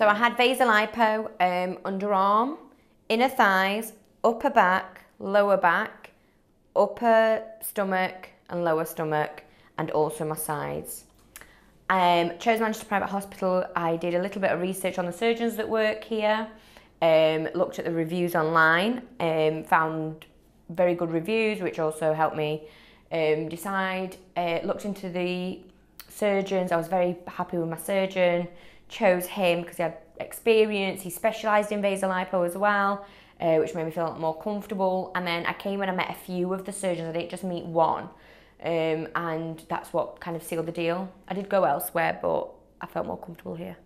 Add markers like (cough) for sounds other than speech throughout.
So I had vasolipo um, underarm, inner thighs, upper back, lower back, upper stomach and lower stomach, and also my sides. Um, chose Manchester Private Hospital. I did a little bit of research on the surgeons that work here, um, looked at the reviews online, um, found very good reviews, which also helped me um, decide. Uh, looked into the surgeons. I was very happy with my surgeon chose him because he had experience, he specialised in lipo as well, uh, which made me feel more comfortable. And then I came and I met a few of the surgeons, I didn't just meet one. Um, and that's what kind of sealed the deal. I did go elsewhere, but I felt more comfortable here.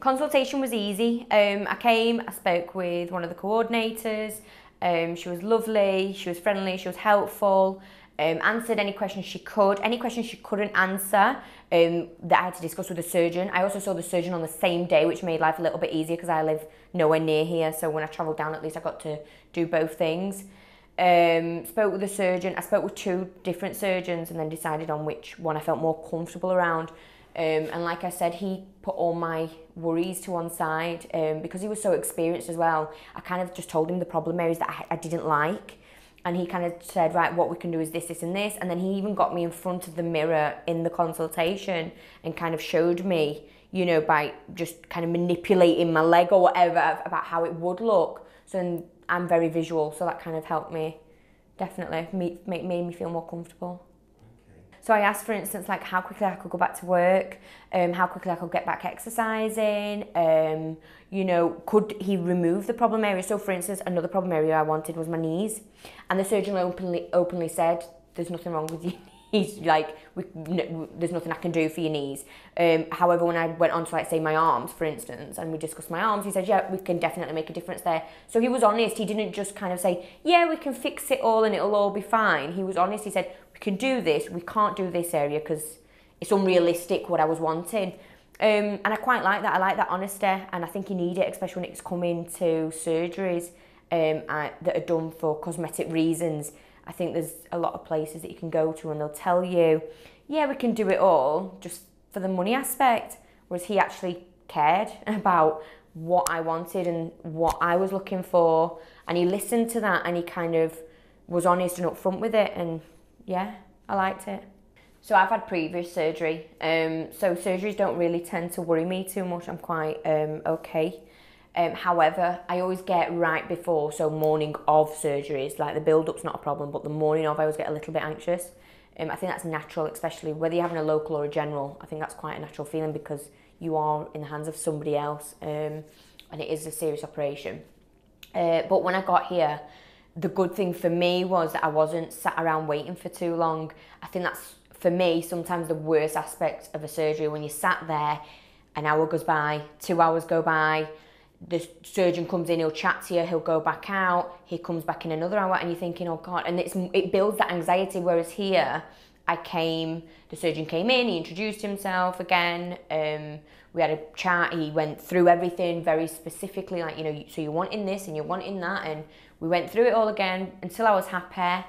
Consultation was easy. Um, I came, I spoke with one of the coordinators, um, she was lovely, she was friendly, she was helpful um, answered any questions she could, any questions she couldn't answer um, that I had to discuss with the surgeon. I also saw the surgeon on the same day, which made life a little bit easier because I live nowhere near here. So when I travelled down, at least I got to do both things. Um, spoke with the surgeon. I spoke with two different surgeons and then decided on which one I felt more comfortable around. Um, and like I said, he put all my worries to one side um, because he was so experienced as well. I kind of just told him the problem areas that I, I didn't like and he kind of said, right, what we can do is this, this, and this. And then he even got me in front of the mirror in the consultation and kind of showed me, you know, by just kind of manipulating my leg or whatever about how it would look. So I'm very visual, so that kind of helped me, definitely, make, made me feel more comfortable. So I asked, for instance, like how quickly I could go back to work, um, how quickly I could get back exercising, um, you know, could he remove the problem area? So, for instance, another problem area I wanted was my knees. And the surgeon openly, openly said, there's nothing wrong with you. He's like we, no, there's nothing I can do for your knees. Um, however, when I went on to like say my arms, for instance, and we discussed my arms, he said, yeah, we can definitely make a difference there. So he was honest. He didn't just kind of say, yeah, we can fix it all and it'll all be fine. He was honest. He said, we can do this. We can't do this area because it's unrealistic what I was wanting. Um, and I quite like that. I like that honesty, and I think you need it, especially when it's coming to surgeries um, I, that are done for cosmetic reasons. I think there's a lot of places that you can go to and they'll tell you, yeah, we can do it all just for the money aspect. Whereas he actually cared (laughs) about what I wanted and what I was looking for. And he listened to that and he kind of was honest and upfront with it. And yeah, I liked it. So I've had previous surgery. Um, so surgeries don't really tend to worry me too much. I'm quite um, okay um, however, I always get right before, so morning of surgeries, like the build-up's not a problem, but the morning of I always get a little bit anxious. Um, I think that's natural, especially whether you're having a local or a general. I think that's quite a natural feeling because you are in the hands of somebody else um, and it is a serious operation. Uh, but when I got here, the good thing for me was that I wasn't sat around waiting for too long. I think that's, for me, sometimes the worst aspect of a surgery when you sat there, an hour goes by, two hours go by, the surgeon comes in, he'll chat to you, he'll go back out, he comes back in another hour, and you're thinking, oh God, and it's, it builds that anxiety. Whereas here, I came, the surgeon came in, he introduced himself again, um, we had a chat, he went through everything very specifically, like, you know, so you're wanting this and you're wanting that, and we went through it all again until I was happy, um,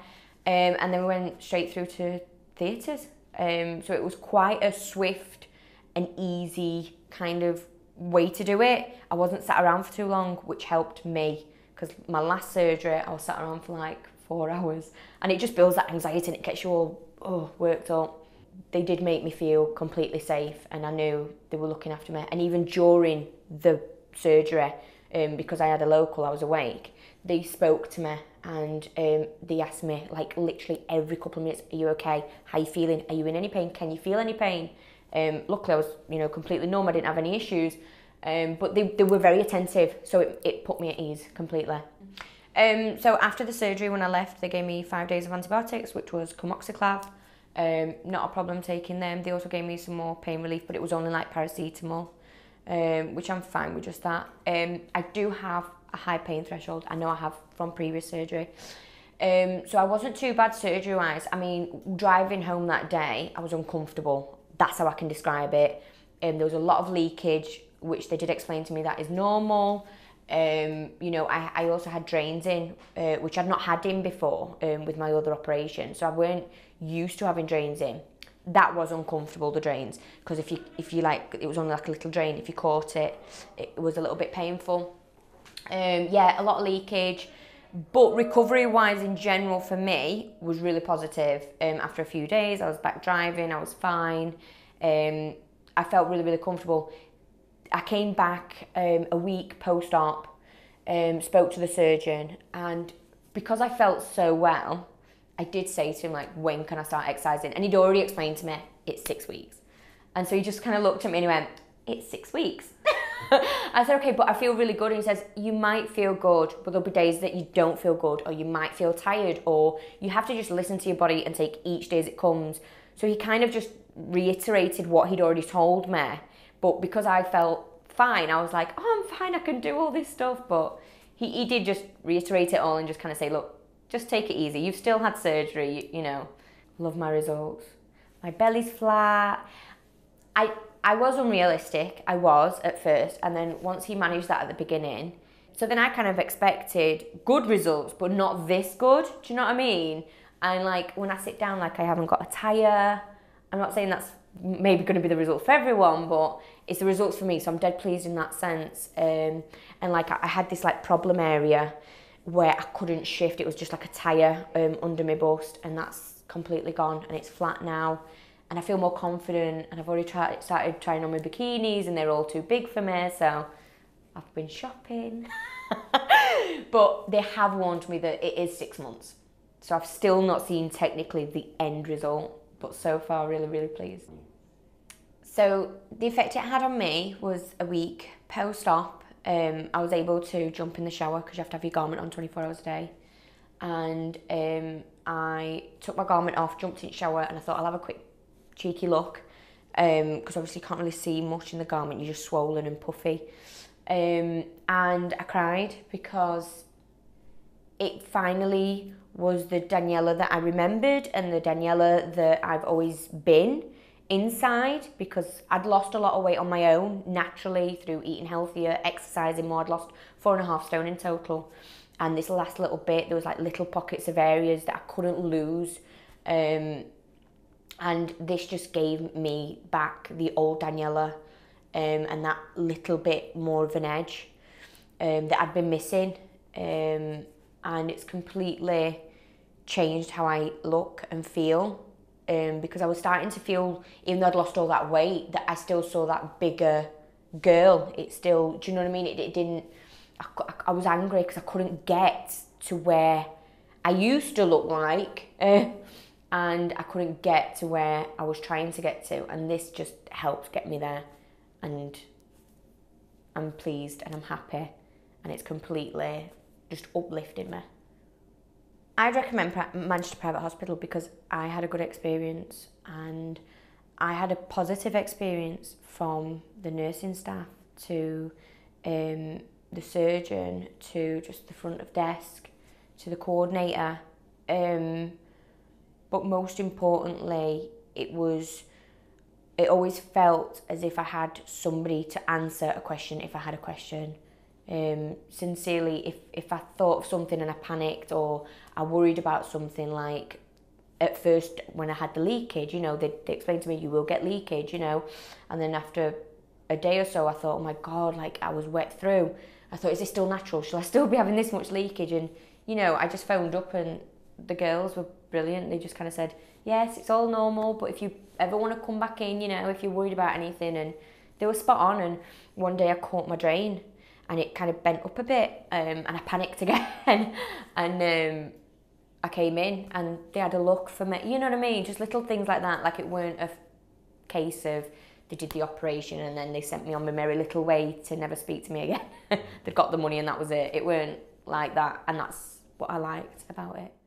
and then we went straight through to theatres. Um, so it was quite a swift and easy kind of way to do it. I wasn't sat around for too long, which helped me because my last surgery, I was sat around for like four (laughs) hours and it just builds that anxiety and it gets you all oh, worked up. They did make me feel completely safe and I knew they were looking after me. And even during the surgery, um, because I had a local, I was awake, they spoke to me and um, they asked me like literally every couple of minutes, are you okay? How are you feeling? Are you in any pain? Can you feel any pain? Um, luckily, I was you know completely numb. I didn't have any issues, um, but they, they were very attentive, so it, it put me at ease completely. Mm-hmm. Um, so after the surgery, when I left, they gave me five days of antibiotics, which was Comoxiclav. Um, not a problem taking them. They also gave me some more pain relief, but it was only like paracetamol, um, which I'm fine with just that. Um, I do have a high pain threshold. I know I have from previous surgery. Um, so I wasn't too bad surgery wise. I mean, driving home that day, I was uncomfortable. That's how I can describe it. Um, there was a lot of leakage, which they did explain to me that is normal. Um, you know, I, I also had drains in, uh, which I'd not had in before um, with my other operation. So I weren't used to having drains in. That was uncomfortable, the drains, because if you, if you like, it was only like a little drain. If you caught it, it was a little bit painful. Um, yeah, a lot of leakage but recovery wise in general for me was really positive um, after a few days i was back driving i was fine um, i felt really really comfortable i came back um, a week post-op um, spoke to the surgeon and because i felt so well i did say to him like when can i start exercising and he'd already explained to me it's six weeks and so he just kind of looked at me and he went it's six weeks (laughs) (laughs) I said, okay, but I feel really good. And he says, you might feel good, but there'll be days that you don't feel good, or you might feel tired, or you have to just listen to your body and take each day as it comes. So he kind of just reiterated what he'd already told me. But because I felt fine, I was like, oh, I'm fine, I can do all this stuff. But he, he did just reiterate it all and just kind of say, look, just take it easy. You've still had surgery, you, you know. Love my results. My belly's flat. I I was unrealistic. I was at first. And then once he managed that at the beginning, so then I kind of expected good results, but not this good. Do you know what I mean? And like when I sit down, like I haven't got a tire. I'm not saying that's maybe going to be the result for everyone, but it's the results for me. So I'm dead pleased in that sense. Um, and like I had this like problem area where I couldn't shift. It was just like a tire um, under my bust, and that's completely gone and it's flat now and I feel more confident and I've already tried, started trying on my bikinis and they're all too big for me so I've been shopping (laughs) but they have warned me that it is six months so I've still not seen technically the end result but so far really really pleased so the effect it had on me was a week post-op um, I was able to jump in the shower because you have to have your garment on 24 hours a day and um, I took my garment off, jumped in the shower, and I thought I'll have a quick cheeky look because um, obviously you can't really see much in the garment, you're just swollen and puffy. Um, and I cried because it finally was the Daniela that I remembered and the Daniela that I've always been inside because I'd lost a lot of weight on my own naturally through eating healthier, exercising more. I'd lost four and a half stone in total. And this last little bit, there was like little pockets of areas that I couldn't lose. Um, and this just gave me back the old Daniela um, and that little bit more of an edge um, that I'd been missing. Um, and it's completely changed how I look and feel um, because I was starting to feel, even though I'd lost all that weight, that I still saw that bigger girl. It still, do you know what I mean? It, it didn't, I, I, was angry because I couldn't get to where I used to look like. Uh, (laughs) and I couldn't get to where I was trying to get to, and this just helped get me there. And I'm pleased and I'm happy, and it's completely just uplifting me. I'd recommend Manchester Private Hospital because I had a good experience and I had a positive experience from the nursing staff to um, the surgeon to just the front of desk to the coordinator. Um, but most importantly, it was it always felt as if I had somebody to answer a question if I had a question. Um, sincerely, if, if I thought of something and I panicked or I worried about something, like at first when I had the leakage, you know, they, they explained to me, you will get leakage, you know. And then after a day or so, I thought, oh my God, like I was wet through. I thought, is this still natural? Shall I still be having this much leakage? And, you know, I just phoned up and the girls were brilliant. They just kind of said, yes, it's all normal, but if you ever want to come back in, you know, if you're worried about anything, and they were spot on. And one day I caught my drain and it kind of bent up a bit um, and I panicked (laughs) again. and um, I came in and they had a look for me. You know what I mean? Just little things like that. Like it weren't a case of they did the operation and then they sent me on my merry little way to never speak to me again. (laughs) they got the money and that was it. It weren't like that. And that's what I liked about it.